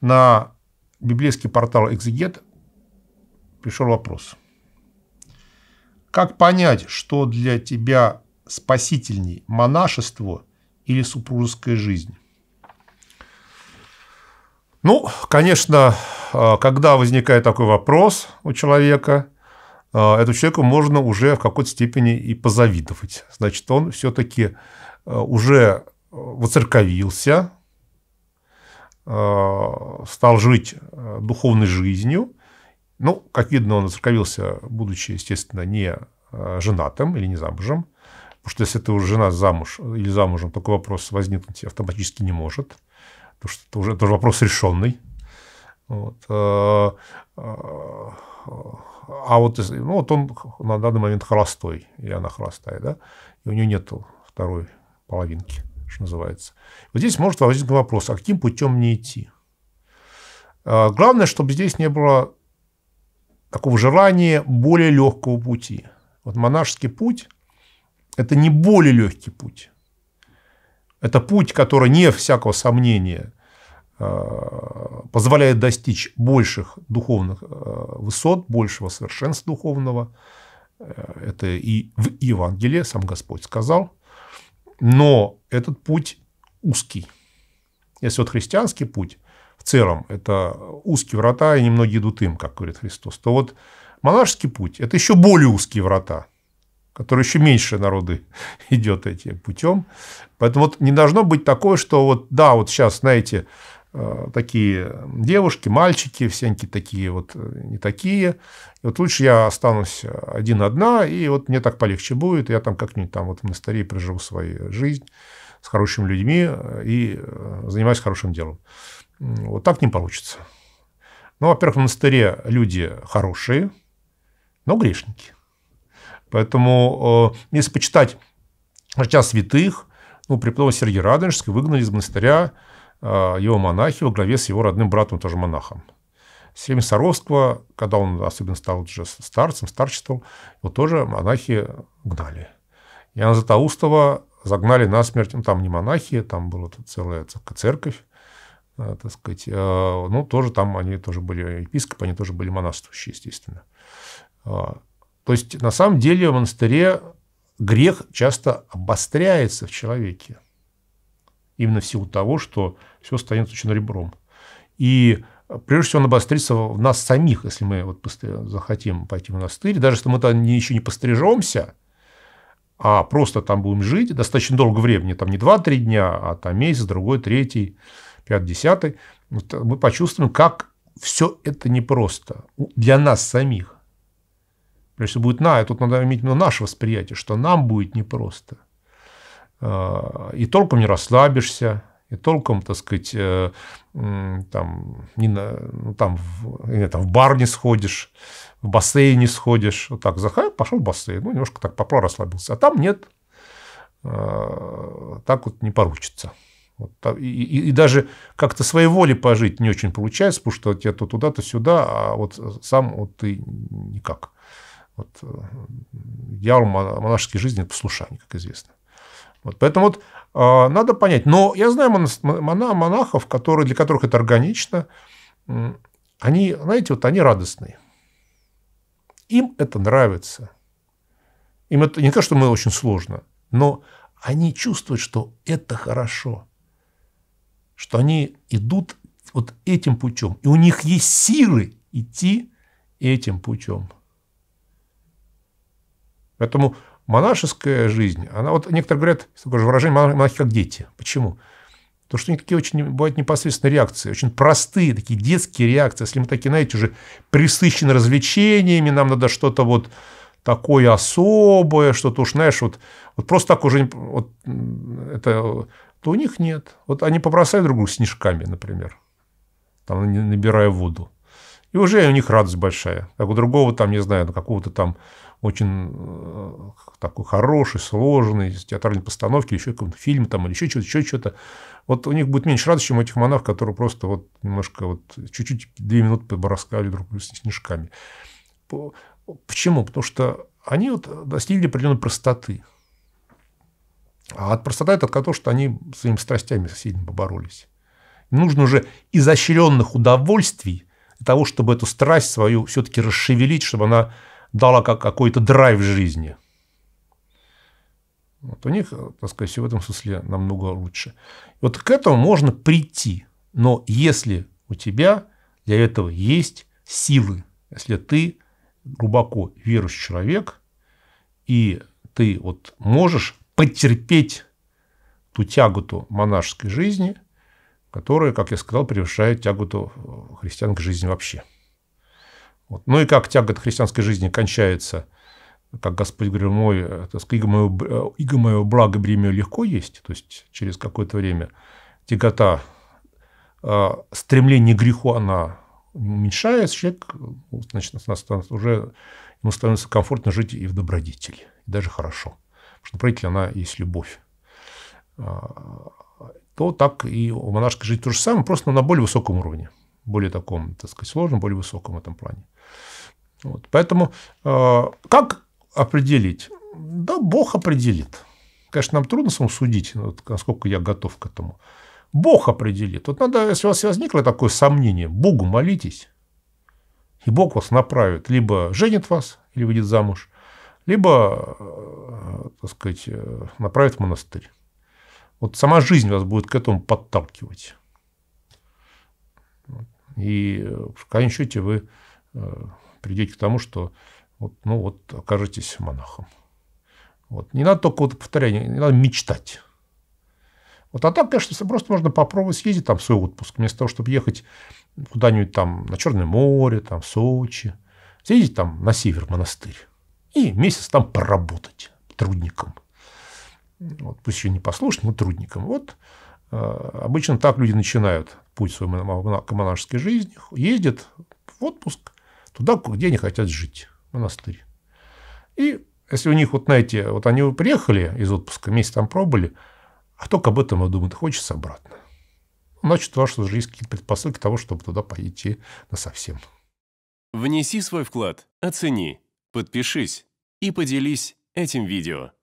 на библейский портал «Экзегет» e пришел вопрос. Как понять, что для тебя спасительней – монашество или супружеская жизнь? Ну, конечно, а, когда возникает такой вопрос у человека, а, этому человеку можно уже в какой-то степени и позавидовать. Значит, он все-таки а, уже воцерковился, Э, стал жить э, духовной жизнью. Ну, как видно, он отцерковился, будучи, естественно, не э, женатым или не замужем. Потому что если ты уже жена замуж или замужем, такой вопрос возникнуть автоматически не может. Потому что это уже, это вопрос решенный. Вот. А вот, ну, вот он на данный момент холостой, и она холостая, да, и у нее нет второй половинки что называется. Вот здесь может возникнуть вопрос, а каким путем мне идти? А, главное, чтобы здесь не было такого желания более легкого пути. Вот монашеский путь – это не более легкий путь. Это путь, который, не всякого сомнения, а, позволяет достичь больших духовных а, высот, большего совершенства духовного. Э, это и в Евангелии сам Господь сказал – но этот путь узкий. Если вот христианский путь в целом – это узкие врата, и немногие идут им, как говорит Христос, то вот монашеский путь – это еще более узкие врата, которые еще меньше народы идет этим путем. Поэтому вот не должно быть такое, что вот, да, вот сейчас, знаете, Э, такие девушки, мальчики, всякие такие вот э, не такие. И вот лучше я останусь один-одна, и вот мне так полегче будет, я там как-нибудь там вот в монастыре проживу свою жизнь с хорошими людьми э, и занимаюсь хорошим делом. Вот так не получится. Ну, во-первых, в монастыре люди хорошие, но грешники. Поэтому, если почитать сейчас святых, ну, преподобного Сергия Радонежского выгнали из монастыря Э, его монахи во главе с его родным братом, тоже монахом. Семя Саровского, когда он особенно стал уже старцем, старчеством, его тоже монахи гнали. Иоанна Златоустова загнали на смерть, ну, там не монахи, там была целая церковь, э, так сказать, э, ну, тоже там они тоже были епископы, они тоже были монашествующие, естественно. То есть, на самом деле, в монастыре грех часто обостряется в человеке – Именно в силу того, что все станет очень ребром. И э, прежде всего он обострится в нас самих, если мы вот захотим пойти в монастырь. Даже если мы там еще не пострижемся, а просто там будем жить достаточно долго времени, там не 2-3 дня, а там месяц, другой, третий, пятый, десятый, вот мы почувствуем, как все это непросто для нас самих. Прежде всего будет на, и тут надо иметь ну, наше восприятие, что нам будет непросто – и толком не расслабишься, и толком, так сказать, э, там, не на, ну, там, в, не, там в бар не сходишь, в бассейне не сходишь. Вот так захай, пошел в бассейн, ну, немножко так поплавал, расслабился. А там нет, э, так вот не поручится. Вот, и, и, и даже как-то своей воли пожить не очень получается, потому что тебя то туда, то сюда, а вот сам вот ты никак. Вот, дьявол э, монашеской жизни – это послушание, как известно. Вот, поэтому вот а, надо понять. Но я знаю монахов, которые, для которых это органично, они, знаете, вот они радостные. Им это нравится. Им это не то, что мы очень сложно, но они чувствуют, что это хорошо, что они идут вот этим путем. И у них есть силы идти этим путем. Поэтому монашеская жизнь, она вот некоторые говорят, такое же выражение, монахи как дети. Почему? то что у них такие очень бывают непосредственные реакции, очень простые, такие детские реакции. Если мы такие, знаете, уже присыщены развлечениями, нам надо что-то вот такое особое, что-то уж, знаешь, вот, вот просто так уже вот, это, то у них нет. Вот они побросают друг друга снежками, например, там, набирая воду. И уже у них радость большая. Как у другого там, не знаю, ну, какого-то там очень э, такой хороший, сложный, с театральной постановки, еще какой-то фильм там, или еще что-то, еще что-то. Вот у них будет меньше радости, чем у этих монах, которые просто вот немножко вот чуть-чуть две минуты побороскали друг с снежками. Почему? Потому что они вот достигли определенной простоты. А от простоты это от того, что они своими страстями сильно поборолись. Нужно уже изощренных удовольствий – для того, чтобы эту страсть свою все-таки расшевелить, чтобы она дала как какой-то драйв в жизни. Вот у них, так сказать, в этом смысле намного лучше. Вот к этому можно прийти. Но если у тебя для этого есть силы, если ты глубоко верующий человек, и ты вот можешь потерпеть ту тяготу монашеской жизни – которая, как я сказал, превышает тяготу э, христиан к жизни вообще. Вот. Ну и как тягота христианской жизни кончается, как Господь говорил, мой, э, так сказать, иго моего э, иго мое благо бремя легко есть, то есть через какое-то время тягота, э, стремление к греху, она уменьшается, человек, ну, значит, уже ему становится комфортно жить и в добродетели, и даже хорошо. Потому что добродетель, она есть любовь а, то так и у монашеской жизни то же самое, просто на более высоком уровне, более таком, так сказать, сложном, более высоком в этом плане. Вот. Поэтому э, как определить? Да Бог определит. Конечно, нам трудно самому судить, вот, насколько я готов к этому. Бог определит. Вот надо, если у вас возникло такое сомнение, Богу молитесь, и Бог вас направит. Либо женит вас, или выйдет замуж, либо, э, так сказать, э, направит в монастырь. Вот сама жизнь вас будет к этому подталкивать. И в конечном счете вы э, придете к тому, что вот, ну вот, окажетесь монахом. Вот. Не надо только, вот, повторяю, не, не надо мечтать. Вот, а так, конечно, просто можно попробовать съездить там в свой отпуск, вместо того, чтобы ехать куда-нибудь там на Черное море, там в Сочи. Съездить там на север в монастырь и месяц там поработать трудником – вот, пусть еще не послушным, но трудником. Вот э, обычно так люди начинают путь свою монашеской жизни, ездят в отпуск туда, где они хотят жить, в монастырь. И если у них, вот знаете, вот они приехали из отпуска, месяц там пробыли, а только об этом и думают, хочется обратно. Значит, у вас уже есть какие-то предпосылки того, чтобы туда пойти на совсем. Внеси свой вклад, оцени, подпишись и поделись этим видео.